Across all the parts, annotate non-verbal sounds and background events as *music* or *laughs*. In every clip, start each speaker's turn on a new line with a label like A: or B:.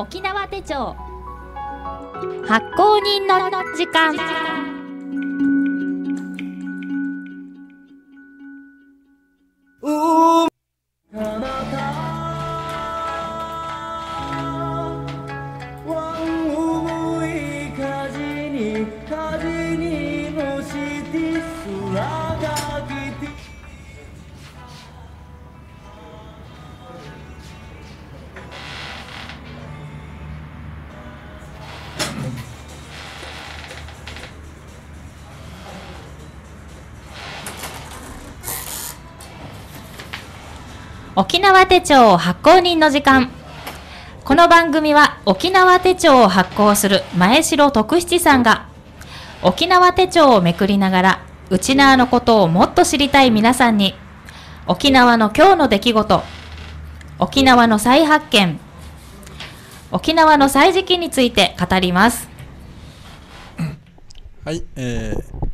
A: 沖縄手帳発行人の時間沖縄手帳発行人の時間この番組は沖縄手帳を発行する前城徳七さんが沖縄手帳をめくりながら沖縄のことをもっと知りたい皆さんに沖縄の今日の出来事沖縄の再発見沖縄の歳時記について語りますは
B: い、えー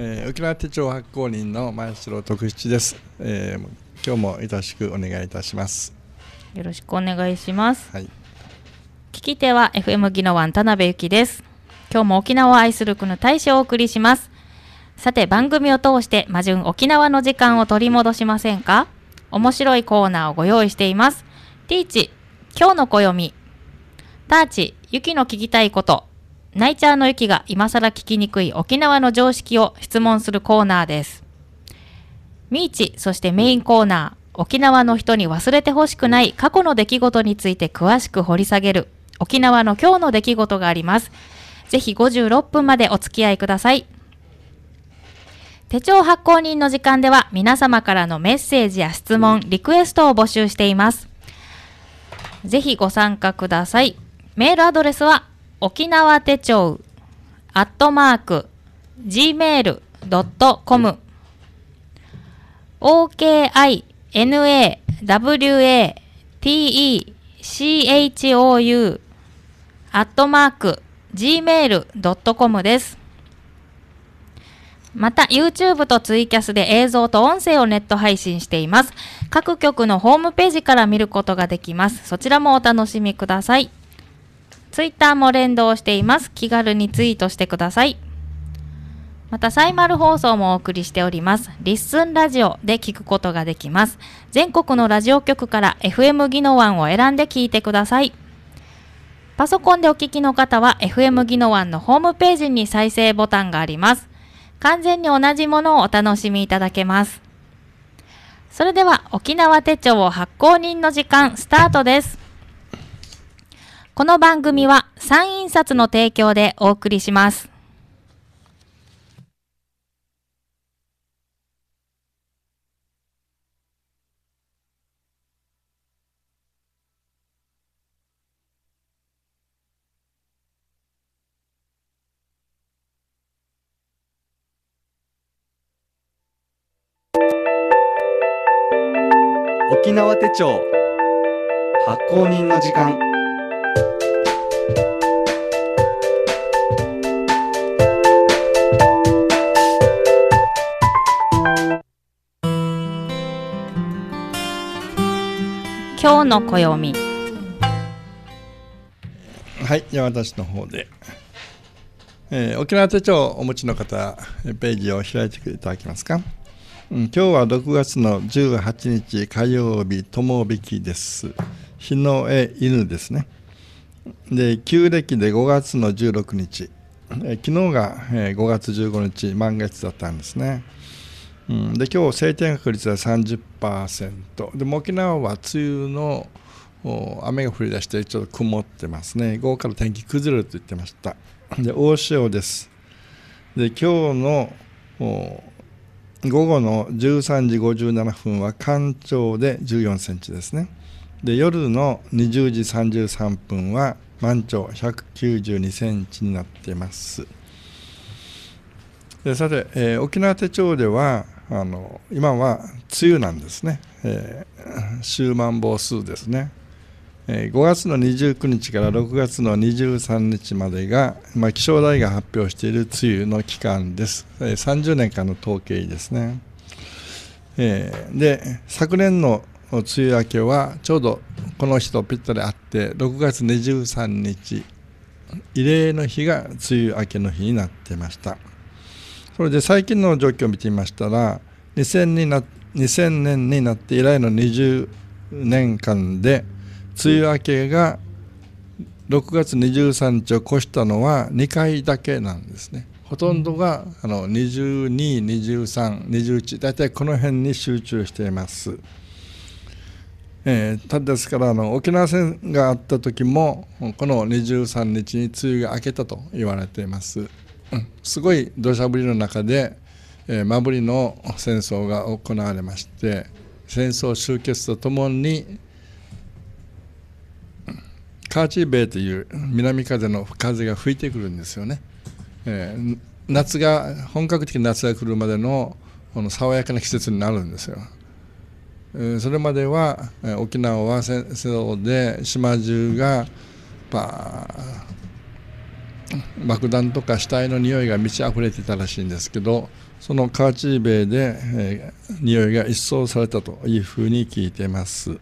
B: えー、沖縄手帳発行人の前城徳七です、えー、今日もよろしくお願いいたします
A: よろしくお願いします、はい、聞き手は FM 技能湾田辺由紀です今日も沖縄を愛する国大使をお送りしますさて番組を通して魔順沖縄の時間を取り戻しませんか面白いコーナーをご用意していますティーチ今日の暦ターチ雪の聞きたいことナイチャーの雪が今更聞きにくい沖縄の常識を質問するコーナーです。ミーチ、そしてメインコーナー、沖縄の人に忘れてほしくない過去の出来事について詳しく掘り下げる沖縄の今日の出来事があります。ぜひ56分までお付き合いください。手帳発行人の時間では皆様からのメッセージや質問、リクエストを募集しています。ぜひご参加ください。メールアドレスは沖縄手帳アットマーク gmail.com okinawatechou アットマーク gmail.com です。また YouTube とツイキャスで映像と音声をネット配信しています。各局のホームページから見ることができます。そちらもお楽しみください。ツイッターも連動しています。気軽にツイートしてください。また、サイマル放送もお送りしております。リッスンラジオで聞くことができます。全国のラジオ局から FM 技能湾を選んで聞いてください。パソコンでお聞きの方は FM 技能湾のホームページに再生ボタンがあります。完全に同じものをお楽しみいただけます。それでは沖縄手帳を発行人の時間スタートです。この番組は三印刷の提供でお送りします。沖縄手帳発行人の時間の暦はいじゃあ私
B: の方で、えー、沖縄手帳をお持ちの方ページを開いていただけますか、うん、今日は6月の18日火曜日友引です日の絵犬ですねで旧暦で5月の16日、えー、昨日が、えー、5月15日満月だったんですねうん、で今日晴天確率は30%で沖縄は梅雨の雨が降り出してちょっと曇ってますね午後から天気崩れると言ってましたで大潮ですで今日の午後の13時57分は干潮で14センチですねで夜の20時33分は満潮192センチになっていますでさて、えー、沖縄手帳ではあの今は梅雨なんですね、えー、終満房数ですね、えー、5月の29日から6月の23日までが、まあ、気象台が発表している梅雨の期間です、えー、30年間の統計ですね、えー、で昨年の梅雨明けはちょうどこの日とぴったりあって6月23日慰霊の日が梅雨明けの日になってましたそれで最近の状況を見てみましたら2000年2000年になって以来の20年間で梅雨明けが6月23日を越したのは2回だけなんですね。ほとんどがあの22、23、21大体この辺に集中しています。えー、ただですからあの沖縄戦があった時もこの23日に梅雨が明けたと言われています。すごい土砂降りの中で、えー、マブリの戦争が行われまして戦争終結とともにカーチーベイという南風の風が吹いてくるんですよね、えー、夏が本格的に夏が来るまでのこの爽やかな季節になるんですよ、えー、それまでは、えー、沖縄は戦争で島中がバー爆弾とか死体の匂いが満ち溢れてたらしいんですけどそのカーチーベイで、えー、匂いが一掃されたというふうに聞いてます、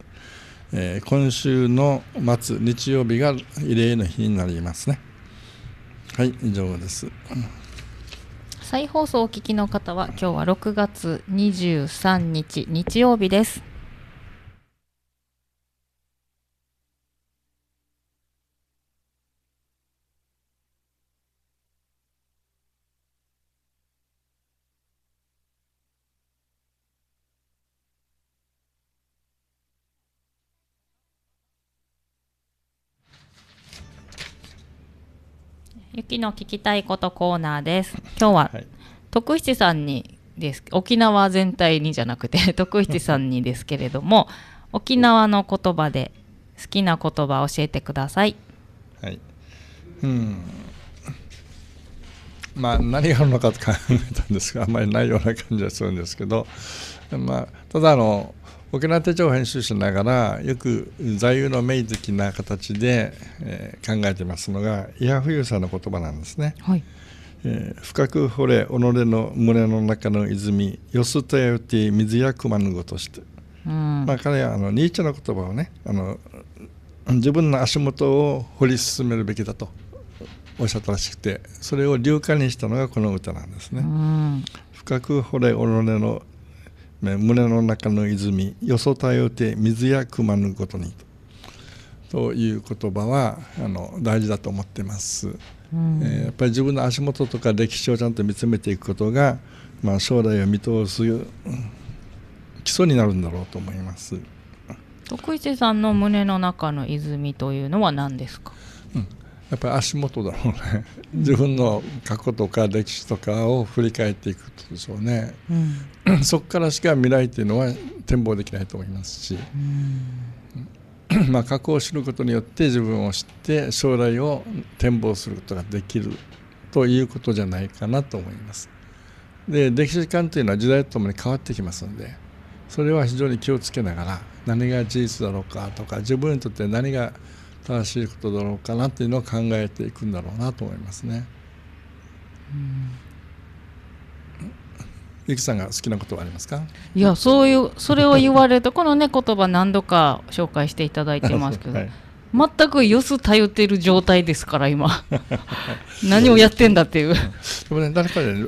B: えー、今週の末日曜日が慰霊の日になりますねはい以上です
A: 再放送をお聞きの方は今日は6月23日日曜日です雪の聞きたいことコーナーです。今日は徳七さんにです沖縄全体にじゃなくて *laughs* 徳七さんにですけれども *laughs* 沖縄の言葉で好きな言葉教えてください。は
B: い、うんまあ何があるのかと考えたんですがあんまりないような感じはするんですけど、まあ、ただあの沖縄手帳編集しながらよく座右の銘的な形で、えー、考えてますのが伊波裕さんの言葉なんですね。はいえー、深く掘れ己の胸の中の泉よすとやうて水やくまぬごとして、うんまあ、彼はあのニーチェの言葉をねあの自分の足元を掘り進めるべきだとおっしゃったらしくてそれを流化にしたのがこの歌なんですね。う
A: ん、
B: 深く掘れ己の胸の中の泉よそたよて水やくまぬことにという言葉はあの大事だと思ってます、うん、えー、やっぱり自分の足元とか歴史をちゃんと見つめていくことが、まあ、将来を見通す基礎になるんだろうと思います
A: 徳石さんの胸の中の泉というのは何ですか、うん、やっぱり足
B: 元だろうね自分の過去とか歴史とかを振り返っていくとでしょうね、うん、*clears throat* そこからしか未来っていうのは展望できないと思いますし、
A: う
B: ん、*clears throat* まあ過去を知ることによって自分を知って将来を展望することができるということじゃないかなと思います。で歴史観というのは時代とともに変わってきますのでそれは非常に気をつけながら何が事実だろうかとか自分にとって何が正しいことだろうかなっていうのを考えていくんだろうなと思いますね。ゆきさんが好きなことはありますか
A: いやそういうそれを言われるとこのね言葉何度か紹介していただいてますけど、はい、全くよす頼っている状態ですから今 *laughs* 何をやっ
B: てんだっていうでもね誰かで、ね、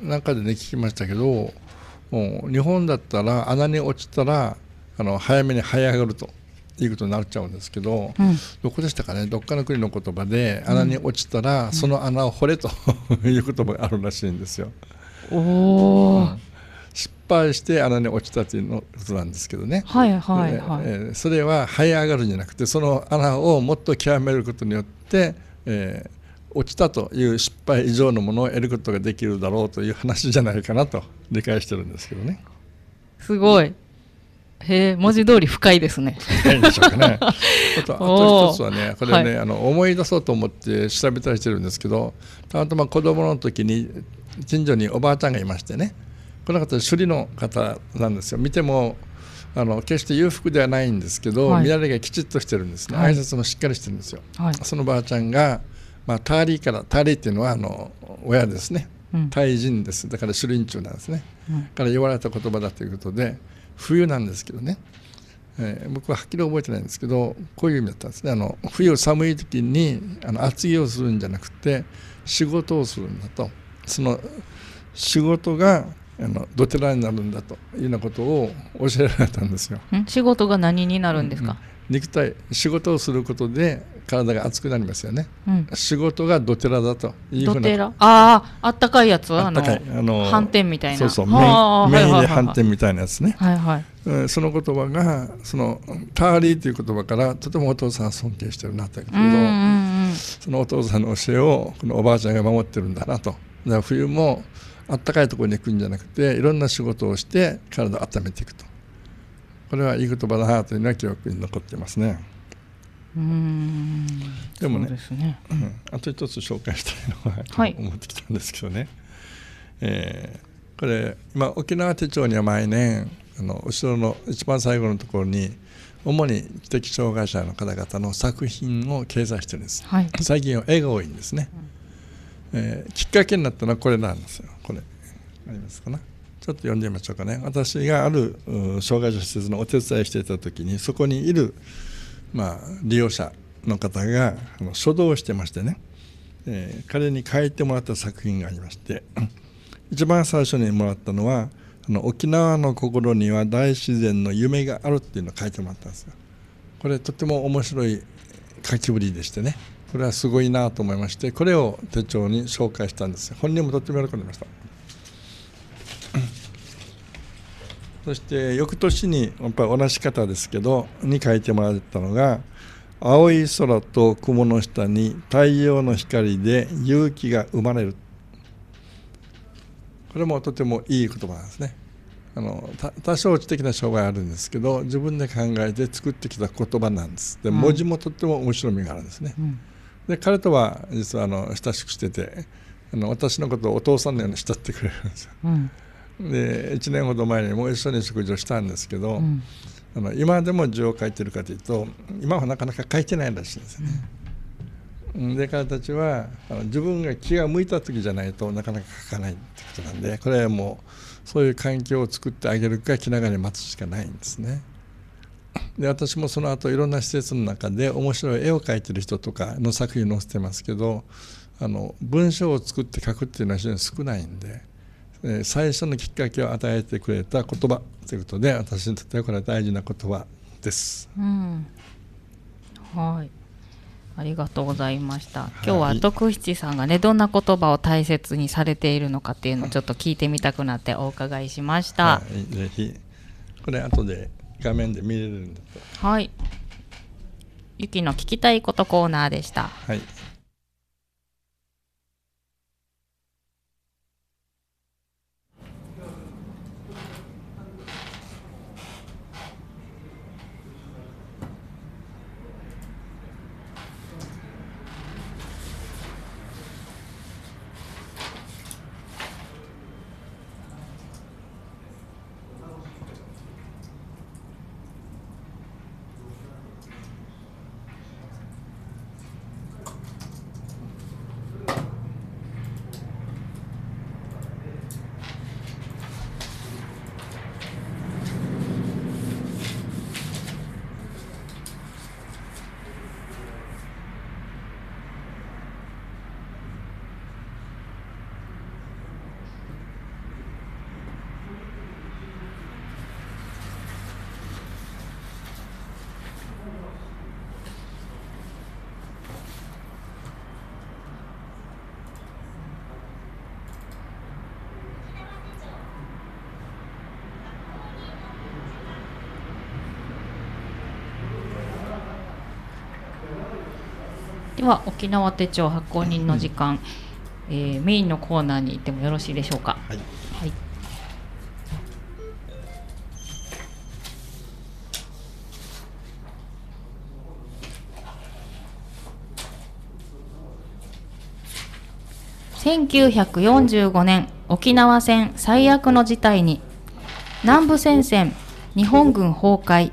B: なんかでね聞きましたけどもう日本だったら穴に落ちたらあの早めに這い上がると。いうことになっちゃうんですけど、うん、どこでしたかねどっかの国の言葉で穴に落ちたら、その穴を掘れと *laughs* いうこともあるらしいんですよ。
A: おー、
B: 失敗して穴に落ちたっていうのことなんですけどね、は
A: いはいはい
B: えー、それは這い上がるんじゃなくてその穴をもっと極めることによって、えー、落ちたという失敗以上のものを得ることができるだろうという話じゃないかなと理解してるんですけどね。
A: すごいへえ文字通り深いですね。深いんでしょうかね。*laughs* あと一つはねこれね、はい、
B: あの思い出そうと思って調べたりしてるんですけどたまたま子供の時に近所におばあちゃんがいましてねこの方首里の方なんですよ見てもあの決して裕福ではないんですけど、はい、見られがきちっとしてるんですね、挨拶もしっかりしてるんですよ。はい、そのばあちゃんが、まあ、ターリーからターリーっていうのはあの親ですね、対人ですだから首里中なんですね、うん、から言われた言葉だということで。冬なんですけどね、えー、僕ははっきり覚えてないんですけどこういう意味だったんですねあの冬寒い時にあの厚着をするんじゃなくて仕事をするんだとその仕事があのどテらになるんだというようなことを教えられたんですよ。
A: 仕事が何になるんです
B: か、うん肉体仕事をすることで体が熱くなりますよね、うん、仕事がドテラだというふうな
A: あああったかいやつあのあの反転みたいなそうそうメインで反転みたい
B: なやつね、はいはいその言葉がそのカーリーという言葉からとてもお父さん尊敬してるなというけど、そのお父さんの教えをこのおばあちゃんが守ってるんだなとだから冬もあったかいところに行くんじゃなくていろんな仕事をして体を温めていくとこれはイグとバラハートには記憶に残ってますねうんでもね、ねうん、あと一つ紹介したいのは、思ってきたんですけどね、えー、これ今沖縄手帳には毎年あの後ろの一番最後のところに主に知的障害者の方々の作品を掲載してるんです、はい、最近は絵が多いんですね、うん、えー、きっかけになったのはこれなんですよこれありますかな、ねちょっと読んでみましょうかね私がある障害者施設のお手伝いしていた時にそこにいる、まあ、利用者の方が書道をしてましてね、えー、彼に書いてもらった作品がありまして *clears throat* 一番最初にもらったのはあの沖縄の心には大自然の夢があるっていうのを書いてもらったんですよ。これとても面白い書きぶりでしてねこれはすごいなと思いましてこれを手帳に紹介したんです本人もとっても喜んでました。そして翌年にやっぱり同じ方ですけどに書いてもらったのが「青い空と雲の下に太陽の光で勇気が生まれる」これもとてもいい言葉なんですね。あの多少知的な障害あるんですけど自分で考えて作ってきた言葉なんですで文字もとっても面白みがあるんですね、うん、で彼とは実はあの親しくしててあの私のことをお父さんのように慕ってくれるんですよ、うんで1年ほど前にもう一緒に食事をしたんですけど、うん、あの今でも字を書いてるかというと今はなかなか書いてないらしいんですね。うん、で彼たちはあの自分が気が向いた時じゃないとなかなか書かないってことなんでこれはもうそういう環境を作ってあげるか気長に待つしかないんですね。で私もその後いろんな施設の中で面白い絵を描いてる人とかの作品載せてますけどあの文章を作って書くっていうのは非常に少ないんで。え最初のきっかけを与えてくれた言葉ということで私にとってはこれは大事な言葉です。
A: うん、はいありがとうございました。今日は徳七さんがね、はい、どんな言葉を大切にされているのかっていうのをちょっと聞いてみたくなってお伺いしました。は
B: い、ぜひこれ後で画面で見れるんだ
A: と。はい。ゆきの聞きたいことコーナーでした。はい。は沖縄手帳発行人の時間、うん、えー、メインのコーナーに行ってもよろしいでしょうか。はい、はい1945年沖縄戦最悪の事態に南部戦線日本軍崩壊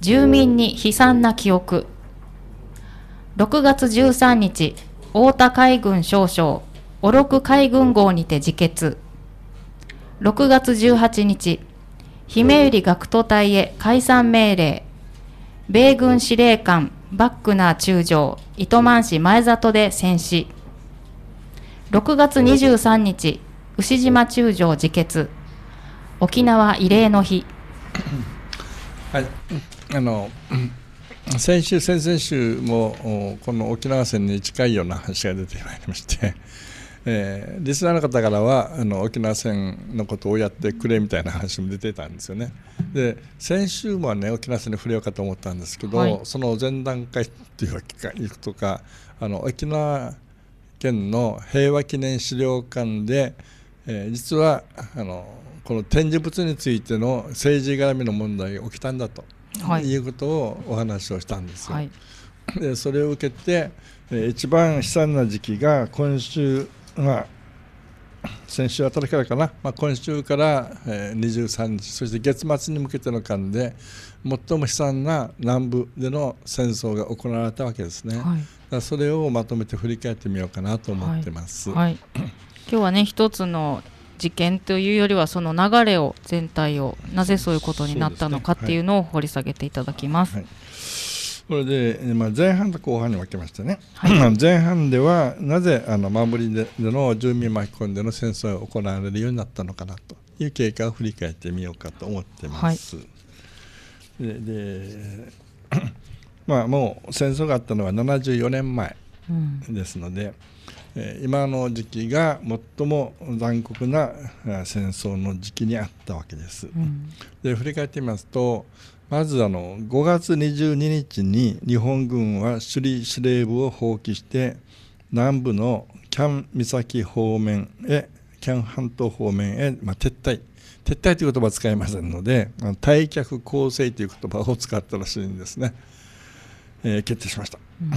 A: 住民に悲惨な記憶6月13日、太田海軍少将、おろく海軍号にて自決。6月18日、姫百合学徒隊へ解散命令。米軍司令官、バックナー中将、糸満市前里で戦死。6月23日、牛島中将自決。沖縄慰霊の日。
B: はい、あの、先週、先々週もこの沖縄戦に近いような話が出てまいりまして、*laughs* えー、リスナーの方からはあの沖縄戦のことをやってくれみたいな話も出てたんですよね。で先週もね沖縄戦に触れようかと思ったんですけど、はい、その前段階っていうわけかいくとかあの沖縄県の平和記念資料館で、えー、実はあのこの展示物についての政治絡みの問題が起きたんだと。はい、いうことをお話をしたんですよ。はい、でそれを受けて一番悲惨な時期が今週、は先週あたりからかな、まあ、今週から23日そして月末に向けての間で最も悲惨な南部での戦争が行われたわけですね、はい、それをまとめて振り返ってみよう
A: かなと思ってます。はい、はい、今日はね一つの事件というよりはその流れを全体をなぜそういうことになったのかっていうのを掘り下げていただきます。
B: これで、まあ、前半と後半に分けましてね、はい、前半ではなぜあの守りでの住民巻き込んでの戦争が行われるようになったのかなという経過を振り返ってみようかと思ってます。はい、ででまあもう戦争があったのは74年前ですので、今の時期が最も残酷な戦争の時期にあったわけです。うん、で振り返ってみますとまずあの5月22日に日本軍は首里司令部を放棄して南部のキャン岬方面へキャン半島方面へ、まあ、撤退撤退という言葉は使いませんので退却攻勢という言葉を使ったらしいんですね、えー、決定しました、うん、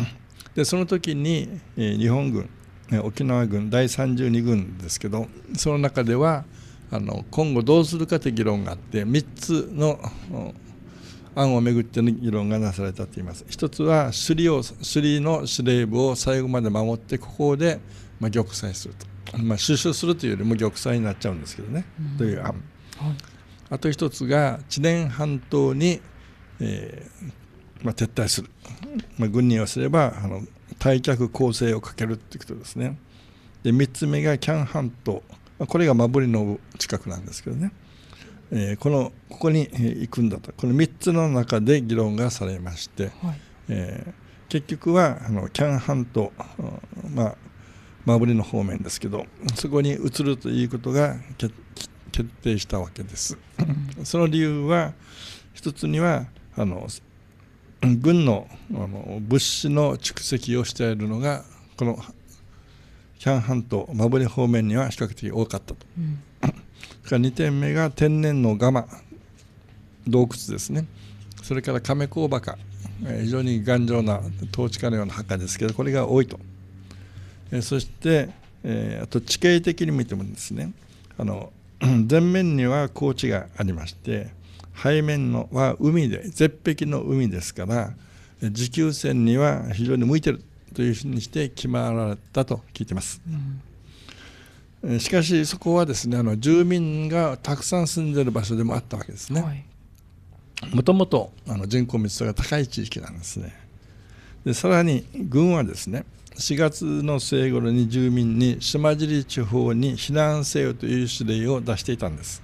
B: でその時に、えー、日本軍沖縄軍第32軍ですけどその中ではあの今後どうするかという議論があって3つの案をめぐっての議論がなされたと言います1つは首里を首里の司令部を最後まで守ってここで、まあ、玉砕すると、まあ、収集するというよりも玉砕になっちゃうんですけどね、うん、という案、はい、あと1つが知念半島に、えーまあ、撤退する、まあ、軍人をすればあの退却構成をかけるってことですねで3つ目がキャン半島これがマブリの近くなんですけどね、えー、このここに行くんだとこの3つの中で議論がされまして、はい、えー、結局はあのキャン半島、まあ、マブリの方面ですけどそこに移るということが決定したわけです。その理由は一つにはあの軍の物資の蓄積をしているのがこのキャン半島マブリ方面には比較的多かったと、うん、から2点目が天然のガマ洞窟ですねそれから亀甲墓非常に頑丈な統治下のような墓ですけどこれが多いとそしてあと地形的に見てもですねあの *clears throat* 前面には高地がありまして背面のは海で絶壁の海ですから持久戦には非常に向いてるというふうにして決まられたと聞いてます。うんしかしそこはですねあの住民がたくさん住んでる場所でもあったわけですね。もともとあの人口密度が高い地域なんですね。でさらに軍はですね4月の末頃に住民に島尻地方に避難せよという指令を出していたんです。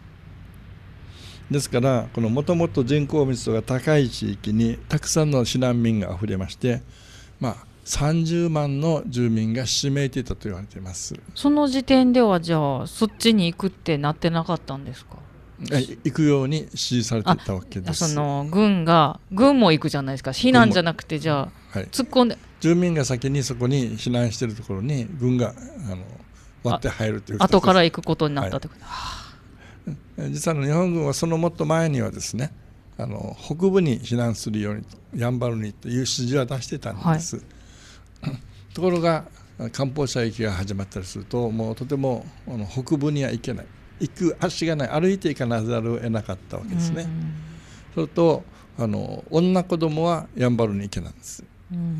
B: ですからこのもともと人口密度が高い地域にたくさんの避難民があふれましてまあ30万の住民がひしめいていたと言われています
A: その時点ではじゃあそっちに行くってなってなかったんですか
B: 行くように指示されていたわけですそ
A: の軍が軍も行くじゃないですか避難じゃなくてじゃあ、はい、突っ込んで
B: 住民が先にそこに避難しているところに軍があの割って入るという後から行
A: くことになったってこと、はい
B: 実は日本軍はそのもっと前にはですねあの北部に避難するようにとやんばるにという指示は出してたんです、はい、ところが漢方射撃が始まったりするともうとてもあの北部には行けない行く足がない歩いて行かなざるを得なかったわけですね。それとあの女子供はやんばるに行けなんです。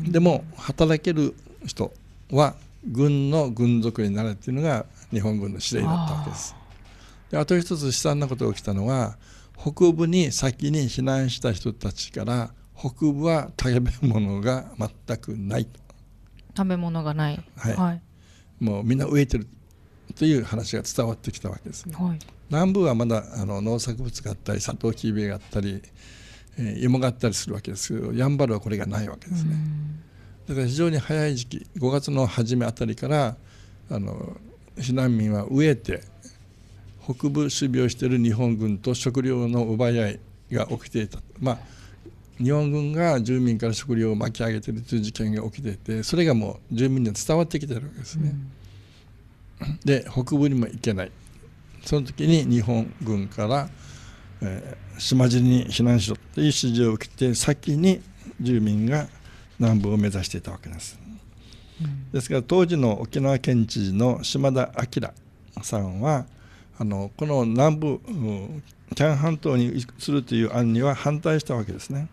B: でも働ける人は軍の軍属になれっていうのが日本軍の指令だったわけです。であと一つ悲惨なことが起きたのは北部に先に避難した人たちから北部は食べ物が全くない
A: 食べ物がない、はい、はい、
B: もうみんな飢えてるという話が伝わってきたわけです、ね、はい、南部はまだあの農作物があったりサトウキビがあったり、えー、芋があったりするわけですけどやんばるはこれがないわけですねだから非常に早い時期5月の初めあたりからあの避難民は飢えて北部守備をしている日本軍と食料の奪い合いが起きていた、まあ、日本軍が住民から食料を巻き上げているという事件が起きていてそれがもう住民には伝わってきてるわけですね。うん、で北部にも行けないその時に日本軍から、えー、島尻に避難しろという指示を受けて先に住民が南部を目指していたわけです。ですから当時の沖縄県知事の島田明さんはあのこの南部、キャン半島にするという案には反対したわけですね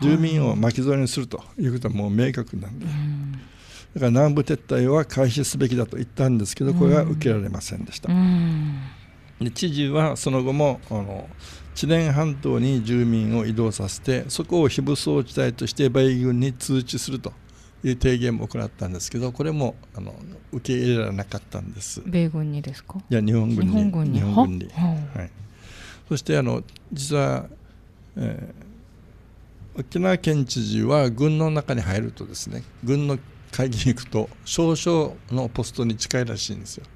B: 住民を巻き添えにするということはもう明確なんで、うん、だから南部撤退は開始すべきだと言ったんですけどこれは受けられませんでした、うんうん、で知事はその後もあの知念半島に住民を移動させてそこを非武装地帯として米軍に通知するという提言も行ったんですけどこれもあの受け入れられなかったんです米軍にで
A: すかいや日本軍に日本軍には
B: い、そしてあの実は、えー、沖縄県知事は軍の中に入るとですね軍の会議に行くと少々のポストに近いらしいんですよ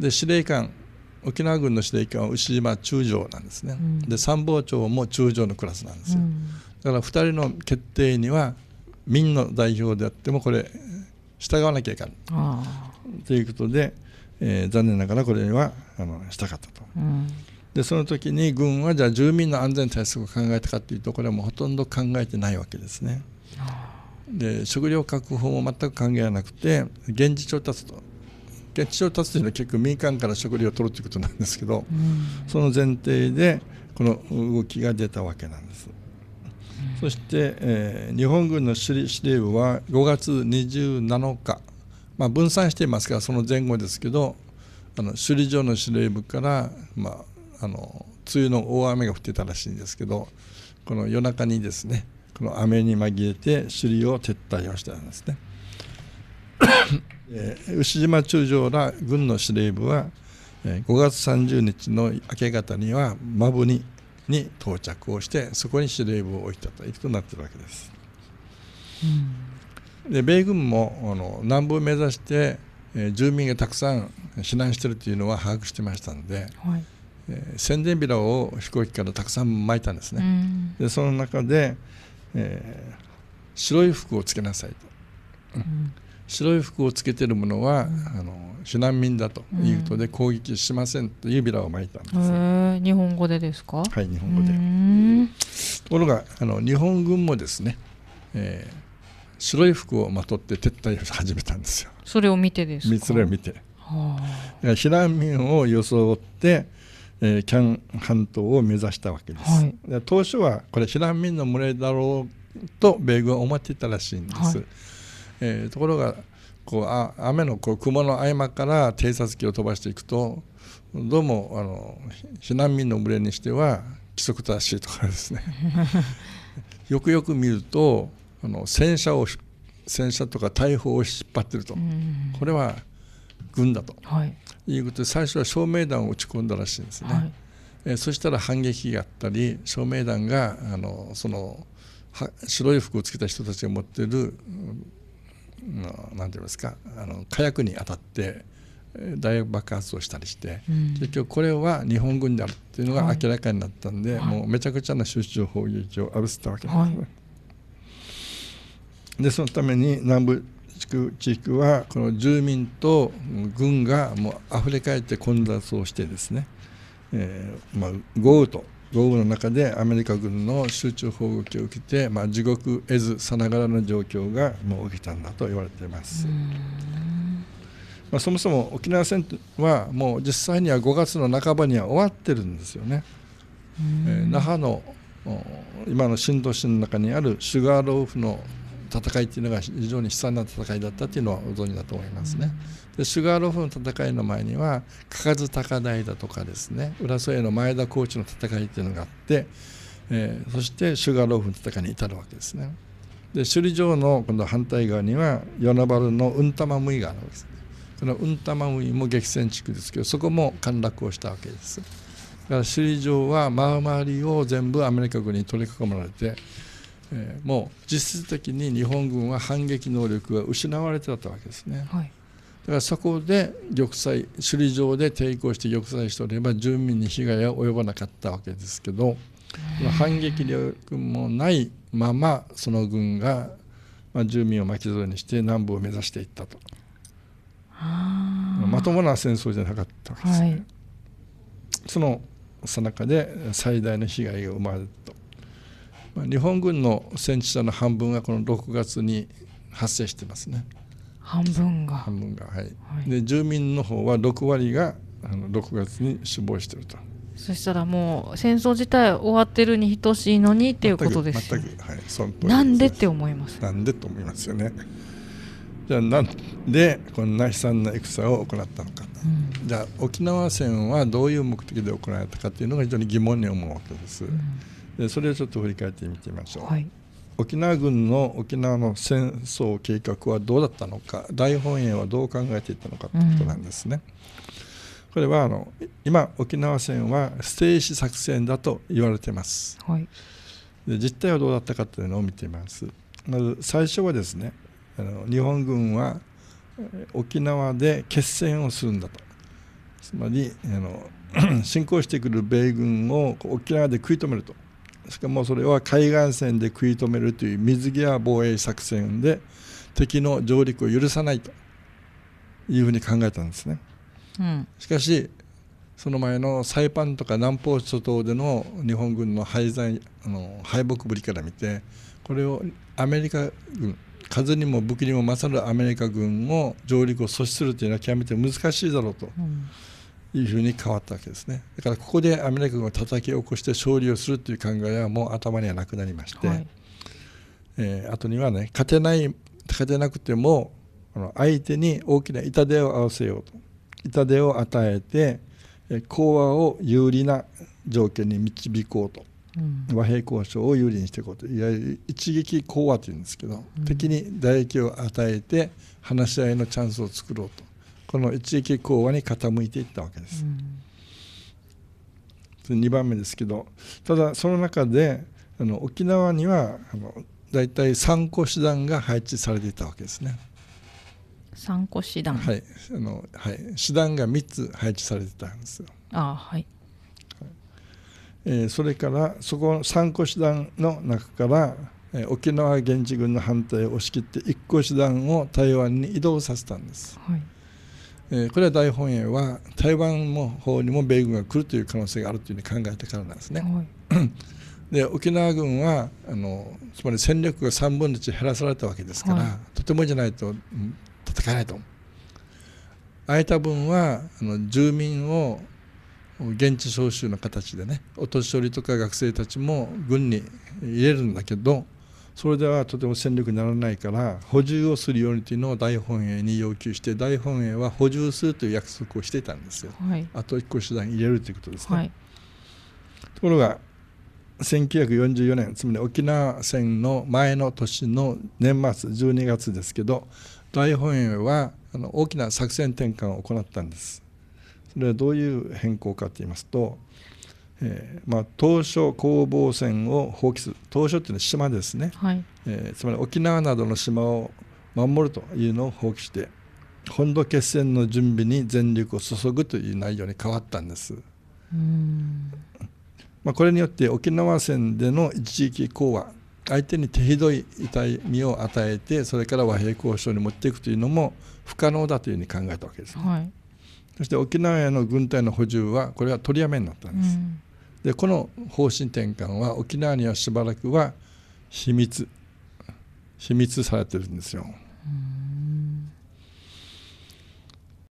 B: で司令官沖縄軍の司令官は牛島中将なんですね、うん、で参謀長も中将のクラスなんですよ、うん、だから2人の決定には民の代表であってもこれ従わなきゃいかんということで、えー、残念ながらこれにはあのしたかったと。うん、でその時に軍はじゃあ住民の安全対策を考えたかというとこれはもうほとんど考えてないわけですね。で食料確保も全く考えなくて現地調達と現地調達というのは結構民間から食料を取るということなんですけど、うん、その前提でこの動きが出たわけなんです。そして、えー、日本軍の司令部は5月27日、まあ、分散していますからその前後ですけどあの首里城の司令部から、まあ、あの梅雨の大雨が降ってたらしいんですけどこの夜中にですねこの雨に紛れて首里を撤退をしたんですね。えー、牛島中将ら軍の司令部は、えー、5月30日の明け方にはマブにに到着をしてそこに司令部を置いたということなっているわけです。うん、で米軍もあの南部を目指して、えー、住民がたくさん避難しているというのは把握してましたので、はい、えー、宣伝ビラを飛行機からたくさん巻いたんですね。うん、でその中で、えー、白い服を着けなさいと、うん、白い服を着けてる者は、あの避難民だということで攻撃しませんというビラを巻いたんで
A: す、日本語でですかはい日本語で
B: ところがあの日本軍もですね、えー、白い服をまとって撤退を始めたんですよ
A: それを見てですつ目を見て、は
B: あ、避難民を装って、えー、キャン半島を目指したわけです、はい、当初はこれ避難民の群れだろうと米軍は思っていたらしいんです、はいえー、ところがこうあ雨のこう雲の合間から偵察機を飛ばしていくとどうもあの避難民の群れにしては規則正しいとかですね *laughs* よくよく見るとあの戦車を戦車とか大砲を引っ張ってると、これは軍だと、はい、いうことで最初は照明弾を打ち込んだらしいんですね、はい、えそしたら反撃があったり照明弾があのその白い服を着けた人たちが持ってる何て言いますかあの火薬に当たって大爆発をしたりして、うん、結局これは日本軍であるっていうのが明らかになったんで、はい、もうめちゃくちゃな集中砲撃を浴びせたわけですね。はい、でそのために南部地区地区はこの住民と軍がもう溢れかえって混雑をしてですね、えー、まあ、豪雨と豪雨の中でアメリカ軍の集中砲撃を受けて、まあ、地獄絵図さながらの状況がもう起きたんだと言われています。まあ、そもそも沖縄戦はもう実際には5月の半ばには終わってるんですよね。えー、那覇の今の新都心の中にあるシュガーローフの戦いっていうのが非常に悲惨な戦いだったっていうのはご存知だと思いますね。でシュガーロフの戦いの前には嘉数高台だとかですね浦添の前田コーチの戦いっていうのがあって、えー、そしてシュガーロフの戦いに至るわけですね。で首里城の今度反対側には与那原の雲玉麦があるわけです、ね。この雲玉麦も激戦地区ですけどそこも陥落をしたわけです。だから首里城は周りを全部アメリカ軍に取り囲まれてえー、もう実質的に日本軍は反撃能力が失われてたわけですね、はい、だからそこで玉砕首里城で抵抗して玉砕しておれば住民に被害は及ばなかったわけですけど反撃力もないままその軍が、まあ、住民を巻き添えにして南部を目指していったとまともな戦争じゃなかったわけですね。はい、そのさなかで最大の被害が生まれまあ、日本軍の戦死者の半分がこの6月に発生してますね
A: 半分が
B: 半分がはい、はい、で住民の方は6割があの6月に死亡してると
A: そしたらもう戦争自体終わってるに等しいのにっていうことです、ね、
B: 全くはいそのなん
A: でって思いま
B: すなんでと思いますよねじゃあなんでこんな悲惨な戦を行ったのか、うん、じゃあ沖縄戦はどういう目的で行われたかっていうのが非常に疑問に思うわけです、うんでそれをちょっと振り返ってみてみましょう、はい、沖縄軍の沖縄の戦争計画はどうだったのか大本営はどう考えていったのかということなんですね。うん、これはあの今沖縄戦はステージ作戦だと言われてます、はい、で実態はどうだったかというのを見てみますまず最初はですねあの日本軍は沖縄で決戦をするんだとつまりあの侵 *clears throat* 攻してくる米軍を沖縄で食い止めるとしかもそれは海岸線で食い止めるという水際防衛作戦で敵の上陸を許さないというふうに考えたんですね、うん、しかしその前のサイパンとか南方諸島での日本軍の敗残あの敗北ぶりから見てこれをアメリカ軍風にも武器にも勝るアメリカ軍を上陸を阻止するというのは極めて難しいだろうと。うんいうふうに変わったわけですねだからここでアメリカ軍を叩き起こして勝利をするという考えはもう頭にはなくなりまして、はい、えー、後にはね勝てない勝てなくても相手に大きな痛手を合わせようと痛手を与えて講和を有利な条件に導こうと、うん、和平交渉を有利にしていこうといわゆる一撃講和というんですけど、うん、敵に打撃を与えて話し合いのチャンスを作ろうとこの一撃講和に傾いていったわけです。うん、2番目ですけどただその中であの沖縄にはあの大体三個師団が配置されていたわけですね。
A: 三個師団はいあ
B: の、はい、師団が3つ配置されてたんですよ。あはい、えー、それからそこの3個師団の中からえ沖縄現地軍の反対を押し切って一個師団を台湾に移動させたんです、はい、えこれは大本営は台湾の方にも米軍が来るという可能性があるというふうに考えたからなんですね。で沖縄軍はあのつまり戦力が3分の1減らされたわけですから、とてもじゃないと戦えないと。空いた分はあの住民を現地招集の形でねお年寄りとか学生たちも軍に入れるんだけどそれではとても戦力にならないから補充をするようにというのを大本営に要求して大本営は補充するという約束をしていたんですよ、はい、あと一個手段入れるということですね、はい、ところが1944年つまり沖縄戦の前の年の年末12月ですけど大本営はあの大きな作戦転換を行ったんですそれはどういう変更かと言いますとえーまあ、島攻防戦を放棄する当初っていうのは島ですね、はいえー、つまり沖縄などの島を守るというのを放棄して本土決戦の準備に全力を注ぐという内容に変わったんです。うんまあ、これによって沖縄戦での一時期講和相手に手ひどい痛みを与えてそれから和平交渉に持っていくというのも不可能だというふうに考えたわけです、はい、そして沖縄への軍隊の補充はこれは取りやめになったんです。うんでこの方針転換は沖縄にはしばらくは秘密
A: 秘密されてるんですよ。